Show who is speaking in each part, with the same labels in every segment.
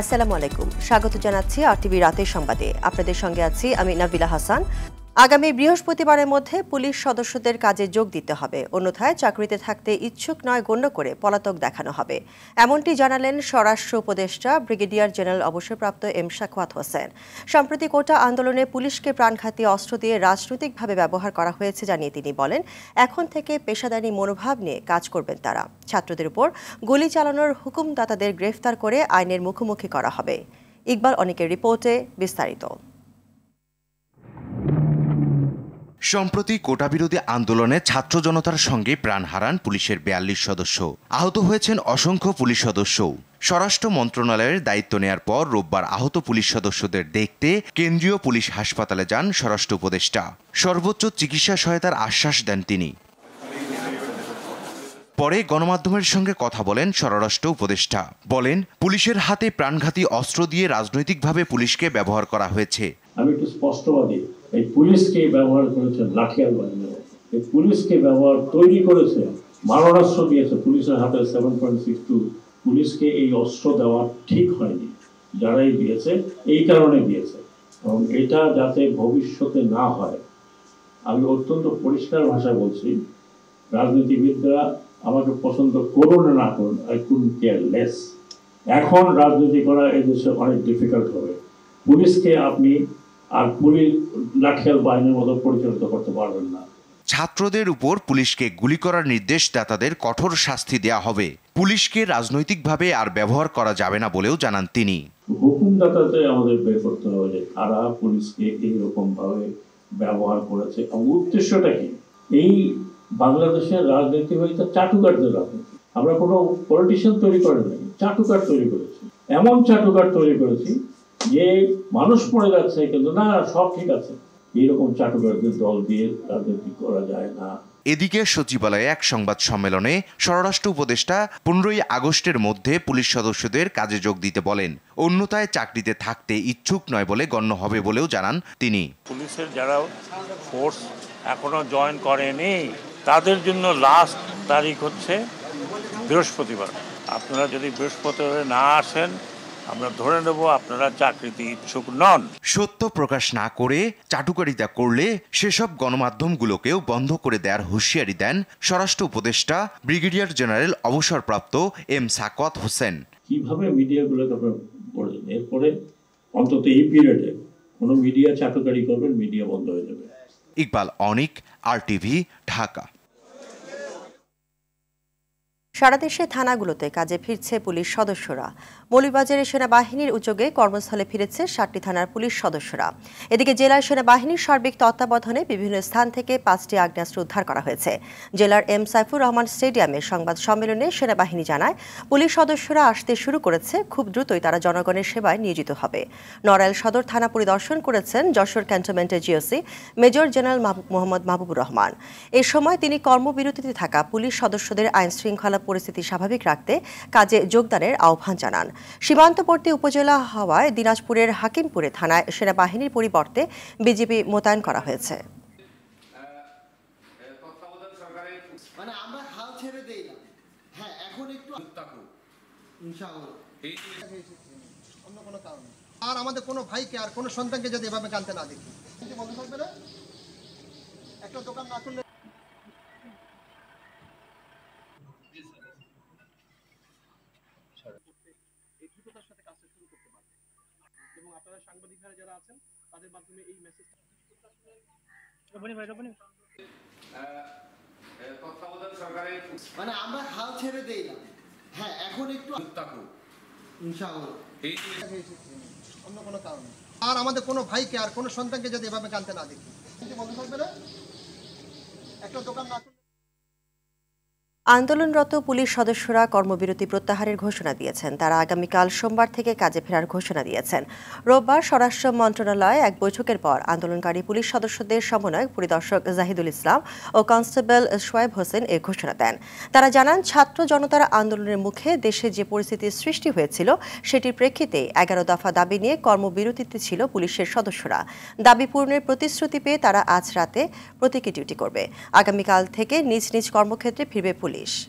Speaker 1: আসসালামু আলাইকুম স্বাগত জানাচ্ছি আর টিভি রাতের সংবাদে আপনাদের সঙ্গে আছি আমি নাবিলা হাসান আগামী বৃহস্পতিবারের মধ্যে পুলিশ সদস্যদের কাজে যোগ দিতে হবে অন্যথায় চাকরিতে থাকতে ইচ্ছুক নয় গণ্য করে পলাতক দেখানো হবে এমনটি জানালেন স্বরাষ্ট্র উপদেষ্টা ব্রিগেডিয়ার জেনারেল অবসরপ্রাপ্ত এম শাকওয়াত হোসেন সম্প্রতি কোটা আন্দোলনে পুলিশকে প্রাণঘাতী অস্ত্র দিয়ে রাজনৈতিকভাবে ব্যবহার করা হয়েছে জানিয়ে তিনি বলেন এখন থেকে পেশাদারি মনোভাব নিয়ে কাজ করবেন তারা ছাত্রদের উপর গুলি চালানোর হুকুমদাতাদের গ্রেফতার করে আইনের মুখোমুখি করা হবে ইকবাল অনেকের রিপোর্টে বিস্তারিত
Speaker 2: সম্প্রতি কোটা বিরোধী আন্দোলনে ছাত্র জনতার সঙ্গে প্রাণ হারান পুলিশের বিয়াল্লিশ সদস্য আহত হয়েছেন অসংখ্য পুলিশ সদস্য স্বরাষ্ট্র মন্ত্রণালয়ের দায়িত্ব নেয়ার পর রোববার আহত পুলিশ সদস্যদের দেখতে কেন্দ্রীয় পুলিশ হাসপাতালে যান স্বরাষ্ট্র উপদেষ্টা সর্বোচ্চ চিকিৎসা সহায়তার আশ্বাস দেন তিনি পরে গণমাধ্যমের সঙ্গে কথা বলেন স্বরাষ্ট্র উপদেষ্টা বলেন পুলিশের হাতে প্রাণঘাতী অস্ত্র দিয়ে রাজনৈতিকভাবে পুলিশকে ব্যবহার করা হয়েছে
Speaker 3: আমি একটু স্পষ্টবাদী এই পুলিশকে ব্যবহার করেছে লাঠিয়াল বানিয়ে এই পুলিশকে ব্যবহার তৈরি করেছে মারণাস্ত্র দিয়েছে পুলিশের হাতে সেভেন পয়েন্ট সিক্স টু পুলিশকে এই অস্ত্র দেওয়া ঠিক হয়নি যারাই দিয়েছে এই কারণে দিয়েছে এবং এটা যাতে ভবিষ্যতে না হয় আমি অত্যন্ত পরিষ্কার ভাষা বলছি রাজনীতিবিদরা আমাকে পছন্দ করুন না করুন আই কুন কেয়ার লেস এখন রাজনীতি করা এদেশে অনেক ডিফিকাল্ট হবে পুলিশকে আপনি আর পুলিশ লাঠিয়াল বাহিনীর মতো পরিচালিত করতে পারবেন না
Speaker 2: ছাত্রদের উপর পুলিশকে গুলি করার নির্দেশ দাতাদের কঠোর শাস্তি দেয়া হবে পুলিশকে রাজনৈতিকভাবে আর ব্যবহার করা যাবে না বলেও জানান তিনি
Speaker 3: হুকুমদাতাতে আমাদের বের করতে হবে যে কারা পুলিশকে এইরকম ভাবে ব্যবহার করেছে এবং উদ্দেশ্যটা কি এই বাংলাদেশের রাজনীতি হয়েছে চাটুকারদের রাজনীতি আমরা কোনো পলিটিশিয়ান তৈরি করেন চাটুকার তৈরি করেছি এমন চাটুকার তৈরি করেছি যে মানুষ পড়ে যাচ্ছে কিন্তু না সব ঠিক আছে এরকম চাটুকারদের দল দিয়ে রাজনীতি করা যায় না
Speaker 2: এদিকে সচিবালয়ে এক সংবাদ সম্মেলনে স্বরাষ্ট্র উপদেষ্টা পনেরোই আগস্টের মধ্যে পুলিশ সদস্যদের কাজে যোগ দিতে বলেন অন্যতায় চাকরিতে থাকতে ইচ্ছুক নয় বলে গণ্য হবে বলেও জানান তিনি
Speaker 3: পুলিশের যারা ফোর্স এখনো জয়েন করেনি তাদের জন্য লাস্ট তারিখ হচ্ছে বৃহস্পতিবার আপনারা যদি বৃহস্পতিবার না আসেন আমরা ধরে নেব আপনারা চাকরিতে ইচ্ছুক নন
Speaker 2: সত্য প্রকাশ না করে চাটুকারিতা করলে সেসব গণমাধ্যমগুলোকেও বন্ধ করে দেওয়ার হুঁশিয়ারি দেন স্বরাষ্ট্র উপদেষ্টা ব্রিগেডিয়ার জেনারেল অবসরপ্রাপ্ত এম সাকত হোসেন
Speaker 3: কিভাবে মিডিয়াগুলোকে আপনারা এরপরে অন্তত এই পিরিয়ডে কোনো মিডিয়া চাটুকারি করবেন মিডিয়া বন্ধ হয়ে যাবে
Speaker 2: ইকবাল অনিক আর টিভি ঢাকা
Speaker 1: সারা দেশে থানাগুলোতে কাজে ফিরছে পুলিশ সদস্যরা মৌলবাজারে সেনাবাহিনীর উদ্যোগে কর্মস্থলে ফিরেছে সাতটি থানার পুলিশ সদস্যরা এদিকে জেলায় সেনাবাহিনীর সার্বিক তত্ত্বাবধানে বিভিন্ন স্থান থেকে পাঁচটি আগ্নেয়াস্ত্র উদ্ধার করা হয়েছে জেলার এম সাইফুর রহমান স্টেডিয়ামে সংবাদ সম্মেলনে সেনাবাহিনী জানায় পুলিশ সদস্যরা আসতে শুরু করেছে খুব দ্রুতই তারা জনগণের সেবায় নিয়োজিত হবে নড়াইল সদর থানা পরিদর্শন করেছেন যশোর ক্যান্টনমেন্টের GOC major general Mohammad Mahbubur Rahman এ সময় তিনি কর্মবিরতিতে থাকা পুলিশ সদস্যদের আইন শৃঙ্খলা পরিস্থিতি স্বাভাবিক রাখতে কাজে যোগদানের আহ্বান জানান সীমান্তবর্তী উপজেলা হওয়ায় দিনাজপুরের হাকিমপুরে থানায় সেনাবাহিনীর পরিবর্তে বিজেপি মোতায়েন করা হয়েছে
Speaker 4: মানে হ্যাঁ, আর আমাদের কোনো ভাইকে আর কোনো সন্তানকে যদি এভাবে জানতে না দেখি বন্ধ থাকবে না
Speaker 5: একটা দোকান না খুললে
Speaker 4: মানে
Speaker 6: আমরা হাল ছেড়ে দেই না
Speaker 4: হ্যাঁ এখন একটু ইনশাআল্লাহ অন্য কোনো কারণ আর আমাদের কোনো ভাইকে আর কোনো সন্তানকে যদি এভাবে কানতে না দেখি বন্ধ থাকবে না একটা দোকান না
Speaker 1: আন্দোলনরত পুলিশ সদস্যরা কর্মবিরতি প্রত্যাহারের ঘোষণা দিয়েছেন তারা আগামীকাল সোমবার থেকে কাজে ফেরার ঘোষণা দিয়েছেন রোববার স্বরাষ্ট্র মন্ত্রণালয়ে এক বৈঠকের পর আন্দোলনকারী পুলিশ সদস্যদের সমন্বয়ক পরিদর্শক জাহিদুল ইসলাম ও কনস্টেবল সোয়েব হোসেন এ ঘোষণা দেন তারা জানান ছাত্র জনতার আন্দোলনের মুখে দেশে যে পরিস্থিতির সৃষ্টি হয়েছিল সেটির প্রেক্ষিতে এগারো দফা দাবি নিয়ে কর্মবিরতিতে ছিল পুলিশের সদস্যরা দাবি পূরণের প্রতিশ্রুতি পেয়ে তারা আজ রাতে প্রতীকী ডিউটি করবে আগামীকাল থেকে নিজ নিজ কর্মক্ষেত্রে ফিরবে পুলিশ English.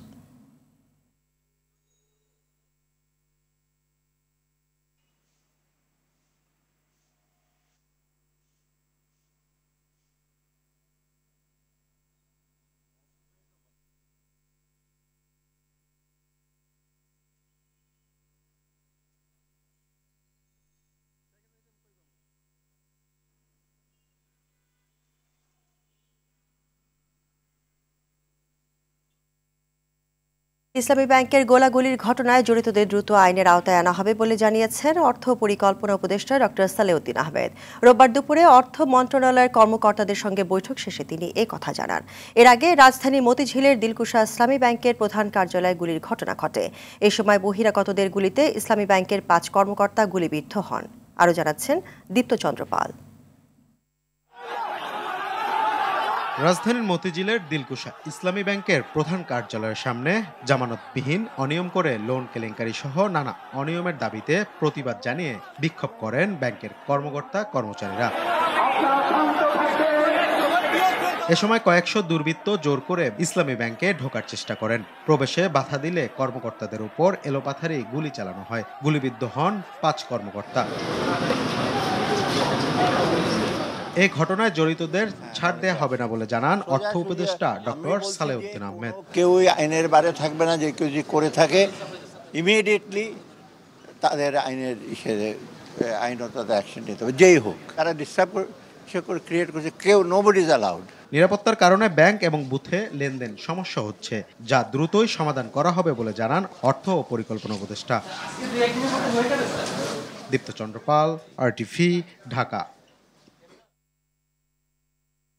Speaker 1: ইসলামী ব্যাংকের গোলাগুলির ঘটনায় জড়িতদের দ্রুত আইনের আওতায় আনা হবে বলে জানিয়েছেন অর্থ পরিকল্পনা উপদেষ্টা ডক্টর সালেউদ্দিন আহমেদ রোববার দুপুরে অর্থ মন্ত্রণালয়ের কর্মকর্তাদের সঙ্গে বৈঠক শেষে তিনি এ কথা জানান এর আগে রাজধানী মতিঝিলের দিলকুশা ইসলামী ব্যাংকের প্রধান কার্যালয়ে গুলির ঘটনা ঘটে এ সময় বহিরাগতদের গুলিতে ইসলামী ব্যাংকের পাঁচ কর্মকর্তা গুলিবিদ্ধ হন আরও জানাচ্ছেন দীপ্তচন্দ্র পাল
Speaker 2: রাজধানীর মতিঝিলের দিলকুশা ইসলামী ব্যাংকের প্রধান কার্যালয়ের সামনে জামানতবিহীন অনিয়ম করে লোন কেলেঙ্কারি সহ নানা অনিয়মের দাবিতে প্রতিবাদ জানিয়ে বিক্ষোভ করেন ব্যাংকের কর্মকর্তা কর্মচারীরা এ সময় কয়েকশো দুর্বৃত্ত জোর করে ইসলামী ব্যাংকে ঢোকার চেষ্টা করেন প্রবেশে বাধা দিলে কর্মকর্তাদের উপর এলোপাথারি গুলি চালানো হয় গুলিবিদ্ধ হন পাঁচ কর্মকর্তা এ ঘটনায় জড়িতদের ছাড় দেওয়া হবে না বলে জানান অর্থ উপদেষ্টা ডক্টর সালেউদ্দিন আহমেদ কেউই আইনের
Speaker 3: বাইরে থাকবে না যে কেউ যদি করে থাকে ইমিডিয়েটলি তাদের আইনের হিসেবে আইনত তাদের অ্যাকশন নিতে হবে যেই হোক তারা ডিস্টার্ব সে করে ক্রিয়েট করছে কেউ নোবডি ইজ অ্যালাউড
Speaker 2: নিরাপত্তার কারণে ব্যাংক এবং বুথে লেনদেন সমস্যা হচ্ছে যা দ্রুতই সমাধান করা হবে বলে জানান অর্থ ও পরিকল্পনা উপদেষ্টা দীপ্ত চন্দ্রপাল আরটিভি ঢাকা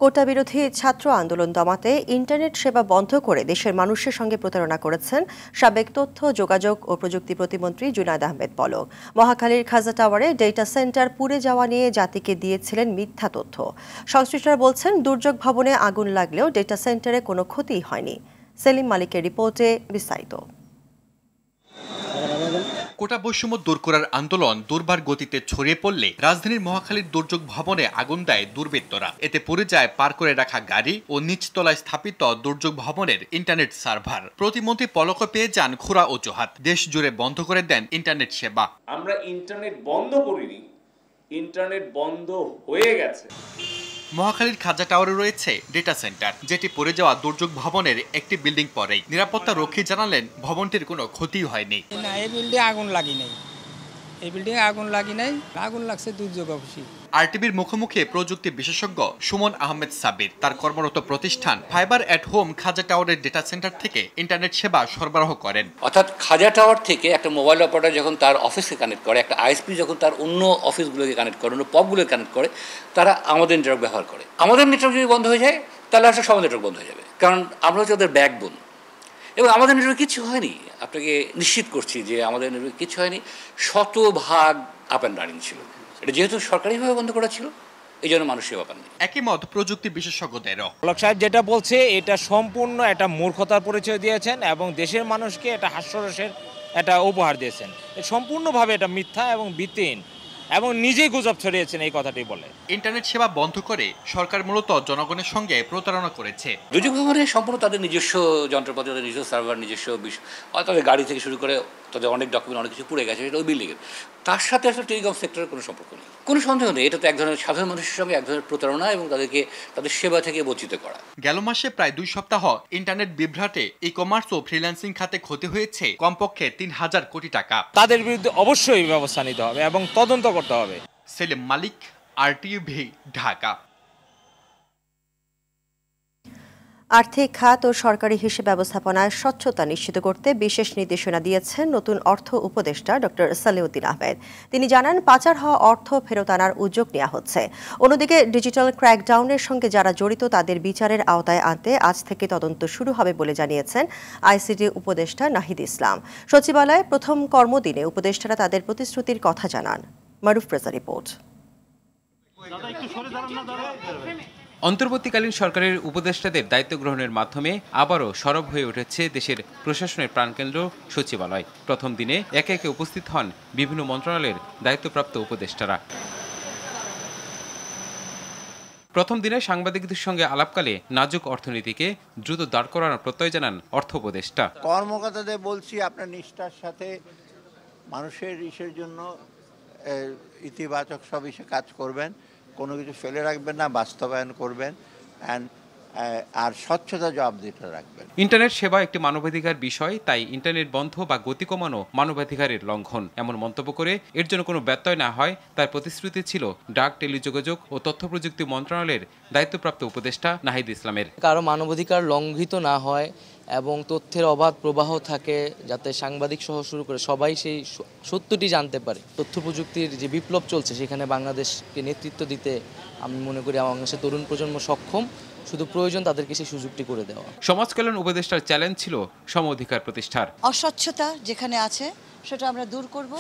Speaker 1: কোটা বিরোধী ছাত্র আন্দোলন দমাতে ইন্টারনেট সেবা বন্ধ করে দেশের মানুষের সঙ্গে প্রতারণা করেছেন সাবেক তথ্য যোগাযোগ ও প্রযুক্তি প্রতিমন্ত্রী জুনায়দ আহমেদ পলক মহাখালীর খাজা টাওয়ারে ডেটা সেন্টার পুড়ে যাওয়া নিয়ে জাতিকে দিয়েছিলেন মিথ্যা তথ্য সংশ্লিষ্টরা বলছেন দুর্যোগ ভবনে আগুন লাগলেও ডেটা সেন্টারে কোনো ক্ষতি হয়নি সেলিম মালিকের রিপোর্টে বিস্তারিত
Speaker 4: কোটা বৈষম্য দূর করার আন্দোলন দুর্বার গতিতে ছড়িয়ে পড়লে রাজধানীর মহাখালীর দুর্যোগ ভবনে আগুন দেয় দুর্বৃত্তরা এতে পড়ে যায় পার করে রাখা গাড়ি ও নিচতলায় স্থাপিত দুর্যোগ ভবনের ইন্টারনেট সার্ভার প্রতিমন্ত্রী পলক পেয়ে যান খুরা অজুহাত দেশ জুড়ে বন্ধ করে দেন ইন্টারনেট সেবা
Speaker 3: আমরা ইন্টারনেট বন্ধ করিনি ইন্টারনেট বন্ধ হয়ে গেছে
Speaker 4: মহাখালীর খাজা টাওয়ারে রয়েছে ডেটা সেন্টার যেটি পড়ে যাওয়া দুর্যোগ ভবনের একটি বিল্ডিং পরেই নিরাপত্তা রক্ষী জানালেন ভবনটির কোনো ক্ষতি হয়নি
Speaker 6: না এই বিল্ডিং আগুন লাগি নাই এই বিল্ডিং আগুন লাগি নাই আগুন লাগছে দুর্যোগ অফিসে
Speaker 4: আরটিভির মুখোমুখি প্রযুক্তি বিশেষজ্ঞ সুমন আহমেদ সাবির তার কর্মরত প্রতিষ্ঠান ফাইবার অ্যাট হোম খাজা টাওয়ারের ডেটা সেন্টার থেকে ইন্টারনেট সেবা সরবরাহ করেন অর্থাৎ খাজা টাওয়ার থেকে একটা মোবাইল অপারেটর যখন তার অফিসে কানেক্ট করে একটা আইএসপি যখন তার অন্য অফিসগুলোকে কানেক্ট করে অন্য পপগুলোকে কানেক্ট করে তারা আমাদের নেটওয়ার্ক ব্যবহার করে আমাদের নেটওয়ার্ক যদি বন্ধ হয়ে যায় তাহলে আসলে সব নেটওয়ার্ক বন্ধ হয়ে যাবে কারণ আমরা হচ্ছে ওদের ব্যাকবোন এবং আমাদের নেটওয়ার্ক কিছু হয়নি আপনাকে নিশ্চিত করছি যে আমাদের নেটওয়ার্ক কিছু হয়নি শতভাগ আপ অ্যান্ড রানিং ছিল এটা যেহেতু সরকারিভাবে বন্ধ করা ছিল এই জন্য মানুষের ব্যাপার নেই একই মত
Speaker 6: প্রযুক্তি বিশেষজ্ঞদেরও হলক সাহেব যেটা বলছে এটা সম্পূর্ণ একটা মূর্খতার পরিচয় দিয়েছেন এবং দেশের মানুষকে এটা হাস্যরসের একটা উপহার দিয়েছেন সম্পূর্ণভাবে এটা মিথ্যা এবং বিতিন এবং নিজেই গুজব ছড়িয়েছেন এই কথাটি বলে ইন্টারনেট সেবা বন্ধ করে সরকার
Speaker 4: মূলত জনগণের সঙ্গে প্রতারণা করেছে দুর্যোগ ভবনে সম্পূর্ণ তাদের নিজস্ব যন্ত্রপাতি তাদের নিজস্ব সার্ভার নিজস্ব বিষয় তাদের গাড়ি থেকে শুরু করে তাদের অনেক ডকুমেন্ট অনেক কিছু পড়ে গেছে সেটা ওই বিল্ডিংয়ের তার সাথে আসলে টেলিকম সেক্টরের কোনো সম্পর্ক নেই কোনো সন্দেহ নেই এটা তো এক ধরনের সাধারণ মানুষের সঙ্গে এক ধরনের প্রতারণা এবং তাদেরকে তাদের সেবা থেকে বঞ্চিত করা গেল মাসে প্রায় দুই সপ্তাহ ইন্টারনেট বিভ্রাটে ই কমার্স ও ফ্রিল্যান্সিং খাতে ক্ষতি হয়েছে কমপক্ষে তিন হাজার কোটি টাকা তাদের বিরুদ্ধে অবশ্যই ব্যবস্থা নিতে হবে এবং তদন্ত করতে হবে সেলিম মালিক আর ঢাকা
Speaker 1: আর্থিক খাত ও সরকারি হিসেব ব্যবস্থাপনায় স্বচ্ছতা নিশ্চিত করতে বিশেষ নির্দেশনা দিয়েছেন নতুন অর্থ উপদেষ্টা ড সালেউদ্দিন আহমেদ তিনি জানান পাচার হওয়া অর্থ ফেরত আনার উদ্যোগ নেওয়া হচ্ছে অন্যদিকে ডিজিটাল ক্র্যাকডাউনের সঙ্গে যারা জড়িত তাদের বিচারের আওতায় আনতে আজ থেকে তদন্ত শুরু হবে বলে জানিয়েছেন আইসিডি উপদেষ্টা নাহিদ ইসলাম সচিবালয়ে প্রথম কর্মদিনে উপদেষ্টারা তাদের প্রতিশ্রুতির কথা জানান মারুফ রেজা রিপোর্ট
Speaker 6: অন্তর্বর্তীকালীন সরকারের উপদেষ্টাদের দায়িত্ব গ্রহণের মাধ্যমে আবারও সরব হয়ে উঠেছে দেশের প্রশাসনের প্রাণকেন্দ্র সচিবালয় প্রথম দিনে একে একে উপস্থিত হন বিভিন্ন মন্ত্রণালয়ের দায়িত্বপ্রাপ্ত উপদেষ্টারা প্রথম দিনে সাংবাদিকদের সঙ্গে আলাপকালে নাজুক অর্থনীতিকে দ্রুত দাঁড় করানোর প্রত্যয় জানান অর্থ উপদেষ্টা
Speaker 3: কর্মকর্তাদের বলছি আপনার নিষ্ঠার সাথে মানুষের ইসের জন্য ইতিবাচক সব ইসে কাজ করবেন কোনো কিছু ফেলে রাখবেন না বাস্তবায়ন করবেন অ্যান্ড আর স্বচ্ছতা জবাবদিহিতা রাখবেন
Speaker 6: ইন্টারনেট সেবা একটি মানবাধিকার বিষয় তাই ইন্টারনেট বন্ধ বা গতি কমানো মানবাধিকারের লঙ্ঘন এমন মন্তব্য করে এর জন্য কোনো ব্যত্যয় না হয় তার প্রতিশ্রুতি ছিল ডাক টেলিযোগাযোগ ও তথ্য প্রযুক্তি মন্ত্রণালয়ের দায়িত্বপ্রাপ্ত উপদেষ্টা নাহিদ ইসলামের কারো মানবাধিকার লঙ্ঘিত না হয় এবং তথ্যের অবাধ প্রবাহ থাকে যাতে সাংবাদিক সহ শুরু করে সবাই সেই সত্যটি জানতে পারে তথ্য প্রযুক্তির যে বিপ্লব চলছে সেখানে বাংলাদেশকে নেতৃত্ব দিতে আমি মনে করি বাংলাদেশের তরুণ প্রজন্ম সক্ষম শুধু প্রয়োজন তাদেরকে সেই সুযোগটি করে দেওয়া সমাজ কল্যাণ উপদেষ্টার চ্যালেঞ্জ ছিল সম অধিকার প্রতিষ্ঠার
Speaker 1: অস্বচ্ছতা যেখানে আছে সেটা আমরা দূর করব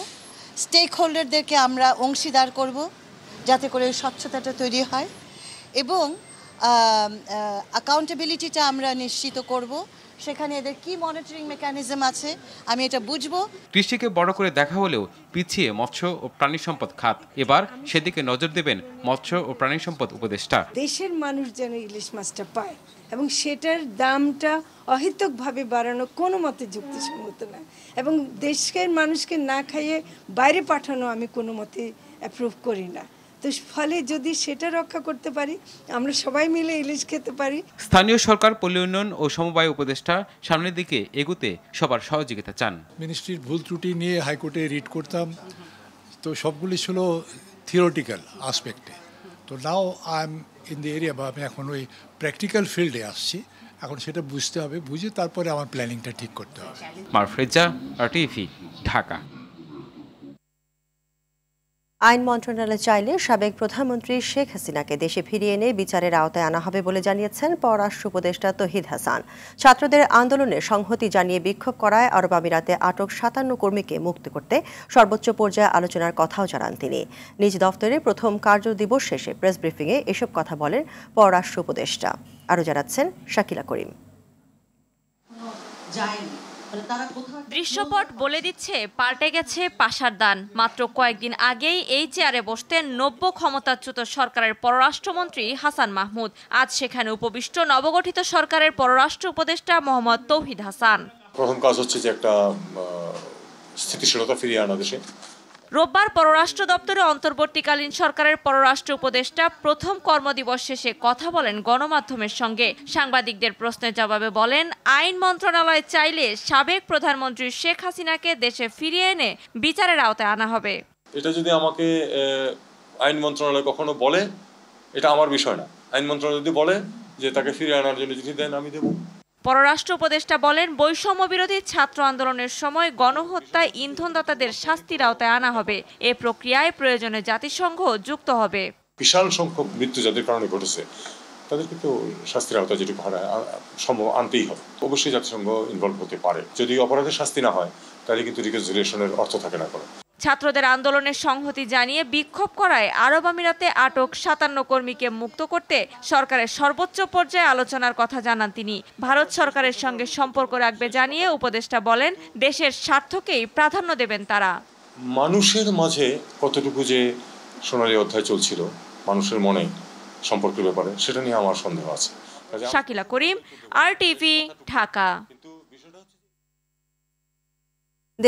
Speaker 1: স্টেক হোল্ডারদেরকে আমরা অংশীদার করব যাতে করে স্বচ্ছতাটা তৈরি হয় এবং অ্যাকাউন্টেবিলিটিটা আমরা নিশ্চিত করব সেখানে এদের কি মনিটরিং মেকানিজম আছে আমি এটা বুঝবো
Speaker 6: কৃষিকে বড় করে দেখা হলেও পিছিয়ে মৎস্য ও প্রাণী সম্পদ খাত এবার সেদিকে নজর দেবেন মৎস্য ও প্রাণী সম্পদ উপদেষ্টা
Speaker 1: দেশের মানুষ যেন ইলিশ মাছটা পায় এবং সেটার দামটা অহিতকভাবে বাড়ানো কোনো মতে যুক্তিসঙ্গত না এবং দেশের মানুষকে না খাইয়ে বাইরে পাঠানো আমি কোনো মতে অ্যাপ্রুভ করি না তো ফলে যদি সেটা রক্ষা করতে পারি আমরা সবাই মিলে ইলিশ খেতে পারি
Speaker 6: স্থানীয় সরকার পল্লী উন্নয়ন ও সমবায় উপদেষ্টা সামনের দিকে এগুতে সবার সহযোগিতা চান
Speaker 3: মিনিস্ট্রির ভুল ত্রুটি নিয়ে হাইকোর্টে রিট করতাম তো সবগুলি ছিল থিওরিটিক্যাল আসপেক্টে তো now I am in the area বা আমি এখন ওই প্র্যাকটিক্যাল ফিল্ডে আসছি এখন সেটা বুঝতে হবে বুঝে তারপরে আমার প্ল্যানিংটা
Speaker 6: ঠিক করতে হবে মারফ্রেজা আর টিভি ঢাকা
Speaker 1: আইন মন্ত্রণালয় চাইলে সাবেক প্রধানমন্ত্রী শেখ হাসিনাকে দেশে ফিরিয়ে এনে বিচারের আওতায় আনা হবে বলে জানিয়েছেন পররাষ্ট্র উপদেষ্টা তহিদ হাসান ছাত্রদের আন্দোলনে সংহতি জানিয়ে বিক্ষোভ করায় আরব আমিরাতে আটক সাতান্ন কর্মীকে মুক্ত করতে সর্বোচ্চ পর্যায়ে আলোচনার কথাও জানান তিনি নিজ দফতরে প্রথম কার্য দিবস শেষে প্রেস ব্রিফিংয়ে এসব কথা বলেন পররাষ্ট্র উপদেষ্টা আরও জানাচ্ছেন শাকিলা করিম
Speaker 7: দৃশ্যপট বলে দিচ্ছে পাল্টে গেছে পাশার দান মাত্র কয়েকদিন আগেই এই চেয়ারে বসতেন নব্য ক্ষমতাচ্যুত সরকারের পররাষ্ট্রমন্ত্রী হাসান মাহমুদ আজ সেখানে উপবিষ্ট নবগঠিত সরকারের পররাষ্ট্র উপদেষ্টা মোহাম্মদ তৌহিদ হাসান
Speaker 3: প্রথম কাজ হচ্ছে যে একটা স্থিতিশীলতা ফিরিয়ে আনা দেশে
Speaker 7: রোববার পররাষ্ট্র দপ্তরে অন্তর্বর্তীকালীন সরকারের পররাষ্ট্র উপদেষ্টা প্রথম কর্মদিবস শেষে কথা বলেন গণমাধ্যমের সঙ্গে সাংবাদিকদের প্রশ্নের জবাবে বলেন আইন মন্ত্রণালয় চাইলে সাবেক প্রধানমন্ত্রী শেখ হাসিনাকে দেশে ফিরিয়ে এনে বিচারের আওতায় আনা হবে
Speaker 3: এটা যদি আমাকে আইন মন্ত্রণালয় কখনো বলে এটা আমার বিষয় না আইন মন্ত্রণালয় যদি বলে যে তাকে ফিরিয়ে আনার জন্য চিঠি দেন আমি দেবো
Speaker 7: পররাষ্ট্র উপদেষ্টা বলেন বৈষম্য বিরোধী ছাত্র আন্দোলনের সময় গণহত্যায় ইন্ধনদাতাদের শাস্তির আওতায় আনা হবে এ প্রক্রিয়ায় প্রয়োজনে জাতিসংঘ যুক্ত হবে
Speaker 3: বিশাল সংখ্যক মৃত্যু যাদের কারণে ঘটেছে তাদের কিন্তু শাস্তির আওতায় যেটুকু সম্ভব আনতেই হবে অবশ্যই জাতিসংঘ ইনভলভ হতে পারে যদি অপরাধের শাস্তি না হয় তাহলে কিন্তু রিকনসিলিয়েশনের অর্থ থাকে না করে
Speaker 7: ছাত্রদের আন্দোলনের সংহতি জানিয়ে বিক্ষোভ করায় আরব আমিরাতে আটক সাতান্ন কর্মীকে মুক্ত করতে সরকারের সর্বোচ্চ পর্যায়ে আলোচনার কথা জানান তিনি ভারত সরকারের সঙ্গে সম্পর্ক রাখবে জানিয়ে উপদেষ্টা বলেন দেশের স্বার্থকেই প্রাধান্য দেবেন তারা
Speaker 3: মানুষের মাঝে কতটুকু যে সোনালী অধ্যায় চলছিল মানুষের মনে সম্পর্কের ব্যাপারে সেটা নিয়ে আমার সন্দেহ আছে
Speaker 7: শাকিলা করিম আর টিভি ঢাকা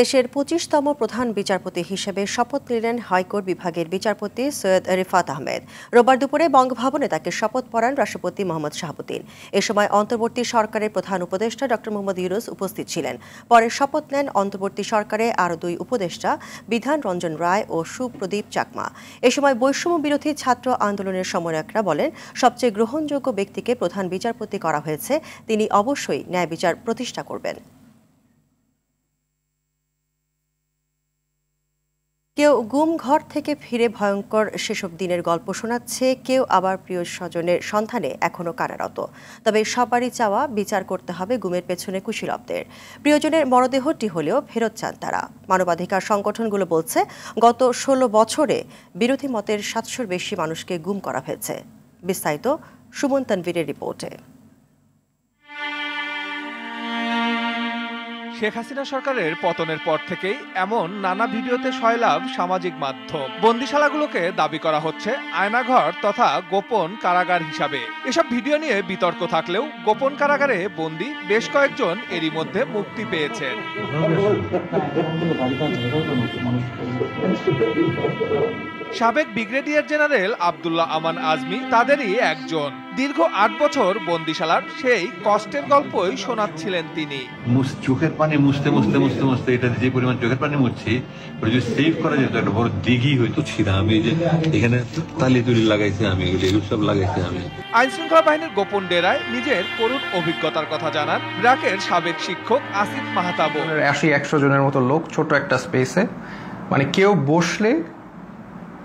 Speaker 1: দেশের পঁচিশতম প্রধান বিচারপতি হিসেবে শপথ নিলেন হাইকোর্ট বিভাগের বিচারপতি সৈয়দ রিফাত আহমেদ রোববার দুপুরে বঙ্গভবনে তাকে শপথ পড়ান রাষ্ট্রপতি মোহাম্মদ শাহাবুদ্দিন এ সময় অন্তর্বর্তী সরকারের প্রধান উপদেষ্টা ড মোহাম্মদ ইউরুস উপস্থিত ছিলেন পরে শপথ নেন অন্তর্বর্তী সরকারে আরও দুই উপদেষ্টা বিধান রঞ্জন রায় ও সুপ্রদীপ চাকমা এ সময় বৈষম্য বিরোধী ছাত্র আন্দোলনের সমন্বয়করা বলেন সবচেয়ে গ্রহণযোগ্য ব্যক্তিকে প্রধান বিচারপতি করা হয়েছে তিনি অবশ্যই ন্যায় বিচার প্রতিষ্ঠা করবেন কেউ গুম ঘর থেকে ফিরে ভয়ঙ্কর সেসব দিনের গল্প শোনাচ্ছে কেউ আবার প্রিয় স্বজনের সন্ধানে এখনও কারারত তবে সবারই চাওয়া বিচার করতে হবে গুমের পেছনে কুশীলবদের প্রিয়জনের মরদেহটি হলেও ফেরত চান তারা মানবাধিকার সংগঠনগুলো বলছে গত ষোলো বছরে বিরোধী মতের সাতশোর বেশি মানুষকে গুম করা হয়েছে বিস্তারিত সুমন তানভীরের রিপোর্টে
Speaker 5: শেখ হাসিনা সরকারের পতনের পর থেকেই এমন নানা ভিডিওতে সয়লাভ সামাজিক মাধ্যম বন্দিশালাগুলোকে দাবি করা হচ্ছে আয়নাঘর তথা গোপন কারাগার হিসাবে এসব ভিডিও নিয়ে বিতর্ক থাকলেও গোপন কারাগারে বন্দি বেশ কয়েকজন এরই মধ্যে মুক্তি পেয়েছে সাবেক ব্রিগেডিয়ার জেনারেল আবদুল্লাহ আমান আজমি তাদেরই একজন দীর্ঘ আট বছর বন্দিশালার সেই কষ্টের গল্পই শোনাচ্ছিলেন তিনি
Speaker 3: চোখের পানি মুছতে মুছতে মুছতে মুছতে এটা যে পরিমাণ চোখের পানি মুছছি যদি সেভ করা যেত একটা বড় দিঘি হইতো ছিল আমি যে এখানে তালি তুলি লাগাইছি আমি সব লাগাইছি আমি
Speaker 5: আইন শৃঙ্খলা বাহিনীর গোপন ডেরায় নিজের করুণ অভিজ্ঞতার কথা জানান ব্র্যাকের সাবেক শিক্ষক আসিফ মাহতাব
Speaker 4: আশি একশো জনের মতো লোক ছোট একটা স্পেসে মানে কেউ বসলে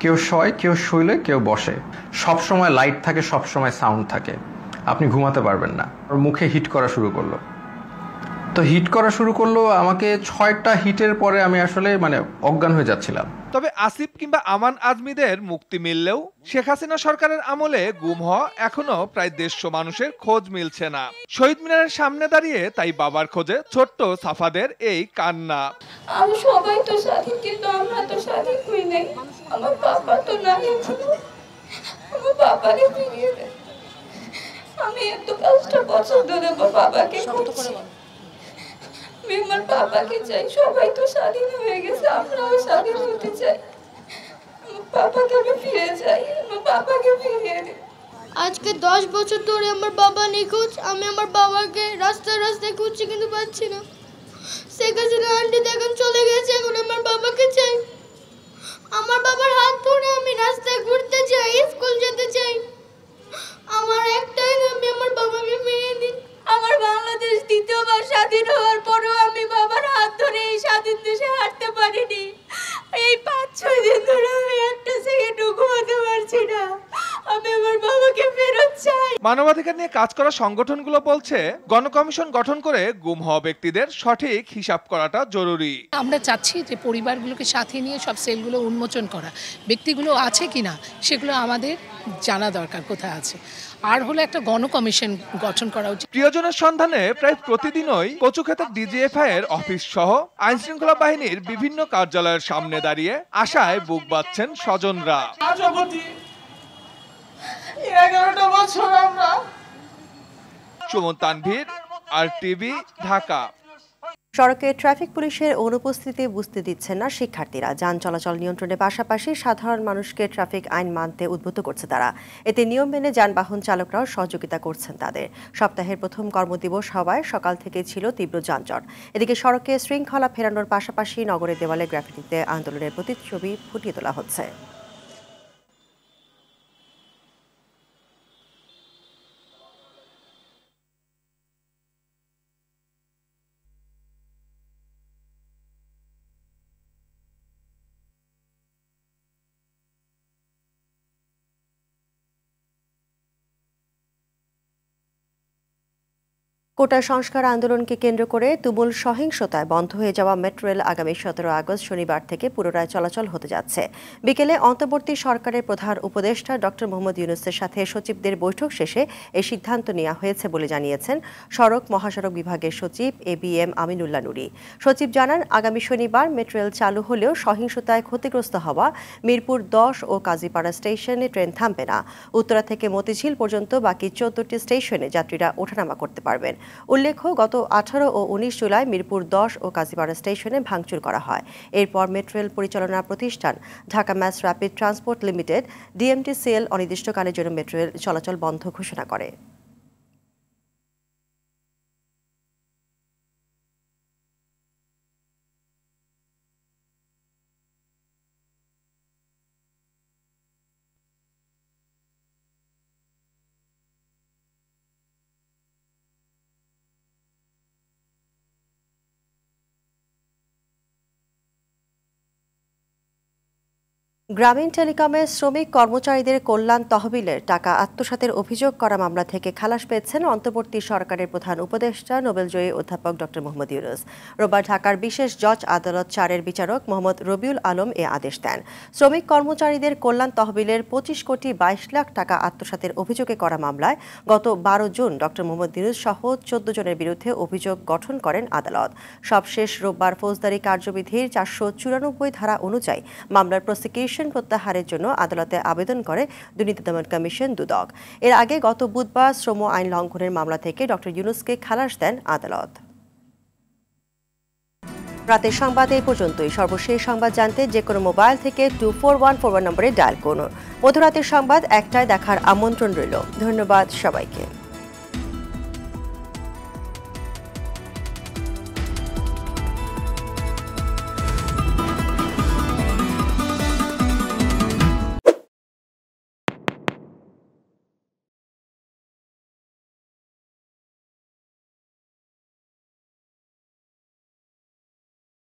Speaker 4: কেউ শয় কেউ শুইলে কেউ বসে সবসময় লাইট থাকে সবসময় সাউন্ড থাকে আপনি ঘুমাতে পারবেন না ওর মুখে হিট করা শুরু করলো তো হিট করা শুরু করলো আমাকে ছয়টা হিটের পরে আমি আসলে মানে অজ্ঞান হয়ে যাচ্ছিলাম
Speaker 5: তবে আসিফ কিংবা আমান আজমিদের মুক্তি মিললেও শেখ হাসিনা সরকারের আমলে গুম হওয়া এখনো প্রায় দেড়শো মানুষের খোঁজ মিলছে না শহীদ মিনারের সামনে দাঁড়িয়ে তাই বাবার খোঁজে ছোট্ট সাফাদের এই কান্না
Speaker 7: আমি সবাই তো স্বাধীন কিন্তু আমরা তো স্বাধীন হই নাই আমার বাবা তো নাই আমার আমি এত বাবাকে করছি আমি আমার বাবাকে চাই সবাই তো স্বাধীন হয়ে গেছে আমরাও স্বাধীন হতে চাই বাবাকে আমি ফিরে চাই আমার বাবাকে ফিরিয়ে আজকে দশ বছর ধরে আমার বাবা নিখোঁজ আমি আমার বাবাকে রাস্তায় রাস্তায় খুঁজছি কিন্তু পাচ্ছি না
Speaker 1: শেখ হাসিনা আন্টি এখন চলে গেছে এখন আমার বাবাকে চাই
Speaker 7: আমার বাবার হাত ধরে আমি রাস্তায় ঘুরতে চাই স্কুল যেতে চাই
Speaker 5: মানবাধিকার নিয়ে কাজ করা সংগঠনগুলো বলছে গণকমিশন গঠন করে গুম হওয়া ব্যক্তিদের সঠিক হিসাব করাটা জরুরি
Speaker 7: আমরা চাচ্ছি যে পরিবারগুলোকে সাথে নিয়ে সব সেলগুলো উন্মোচন করা ব্যক্তিগুলো আছে কি না সেগুলো আমাদের জানা দরকার কোথায় আছে আর হলো একটা গণকমিশন গঠন করা উচিত
Speaker 5: প্রিয়জনের সন্ধানে প্রায় প্রতিদিনই কচুক্ষেতের ডিজিএফআই এর অফিস সহ আইন শৃঙ্খলা বাহিনীর বিভিন্ন কার্যালয়ের সামনে দাঁড়িয়ে আশায় বুক বাঁধছেন স্বজনরা সড়কে
Speaker 1: ট্রাফিক পুলিশের অনুপস্থিতি বুঝতে দিচ্ছেন না শিক্ষার্থীরা যান চলাচল নিয়ন্ত্রণের পাশাপাশি সাধারণ মানুষকে ট্রাফিক আইন মানতে উদ্বুদ্ধ করছে তারা এতে নিয়ম মেনে যানবাহন চালকরাও সহযোগিতা করছেন তাদের সপ্তাহের প্রথম কর্মদিবস হওয়ায় সকাল থেকে ছিল তীব্র যানজট এদিকে সড়কে শৃঙ্খলা ফেরানোর পাশাপাশি নগরের দেওয়ালে গ্রাফিটিতে আন্দোলনের প্রতিচ্ছবি ফুটিয়ে তোলা হচ্ছে কোটা সংস্কার আন্দোলনকে কেন্দ্র করে তুমুল সহিংসতায় বন্ধ হয়ে যাওয়া মেট্রো রেল আগামী সতেরো আগস্ট শনিবার থেকে পুনরায় চলাচল হতে যাচ্ছে বিকেলে অন্তর্বর্তী সরকারের প্রধান উপদেষ্টা ড মোহাম্মদ ইউনুসের সাথে সচিবদের বৈঠক শেষে এই সিদ্ধান্ত নেওয়া হয়েছে বলে জানিয়েছেন সড়ক মহাসড়ক বিভাগের সচিব A B M Aminullah Nuri সচিব জানান আগামী শনিবার মেট্রো রেল চালু হলেও সহিংসতায় ক্ষতিগ্রস্ত হওয়া মিরপুর দশ ও কাজীপাড়া স্টেশনে ট্রেন থামবে না উত্তরা থেকে মতিঝিল পর্যন্ত বাকি চোদ্দটি স্টেশনে যাত্রীরা ওঠানামা করতে পারবেন উল্লেখ্য গত আঠারো ও উনিশ জুলাই মিরপুর দশ ও কাজীপাড়া স্টেশনে ভাঙচুর করা হয় এরপর মেট্রেল পরিচালনা প্রতিষ্ঠান Dhaka mass rapid transport limited DMTCL অনির্দিষ্টকালের জন্য মেট্রেল চলাচল বন্ধ ঘোষণা করে গ্রামীণ টেলিকমের শ্রমিক কর্মচারীদের কল্যাণ তহবিলের টাকা আত্মসাতের অভিযোগ করা মামলা থেকে খালাস পেয়েছেন অন্তর্বর্তী সরকারের প্রধান উপদেষ্টা নোবেলজয়ী অধ্যাপক ড মোহাম্মদ ইউনুস রোববার ঢাকার বিশেষ জজ আদালত চারের বিচারক মোহাম্মদ রবিউল আলম এ আদেশ দেন শ্রমিক কর্মচারীদের কল্যাণ তহবিলের পঁচিশ কোটি বাইশ লাখ টাকা আত্মসাতের অভিযোগে করা মামলায় গত বারো জুন ড মোহাম্মদ ইউনুস সহ চোদ্দ জনের বিরুদ্ধে অভিযোগ গঠন করেন আদালত সবশেষ রোববার ফৌজদারি কার্যবিধির চারশো চুরানব্বই ধারা অনুযায়ী মামলার প্রসিকিউশন পিটিশন প্রত্যাহারের জন্য আদালতে আবেদন করে দুর্নীতি দমন কমিশন দুদক এর আগে গত বুধবার শ্রম আইন লঙ্ঘনের মামলা থেকে ড ইউনুসকে খালাস দেন আদালত রাতের সংবাদ এই পর্যন্তই সর্বশেষ সংবাদ জানতে যে কোনো মোবাইল থেকে two four one four one নম্বরে ডায়াল করুন মধ্যরাতের সংবাদ একটায় দেখার আমন্ত্রণ রইল ধন্যবাদ সবাইকে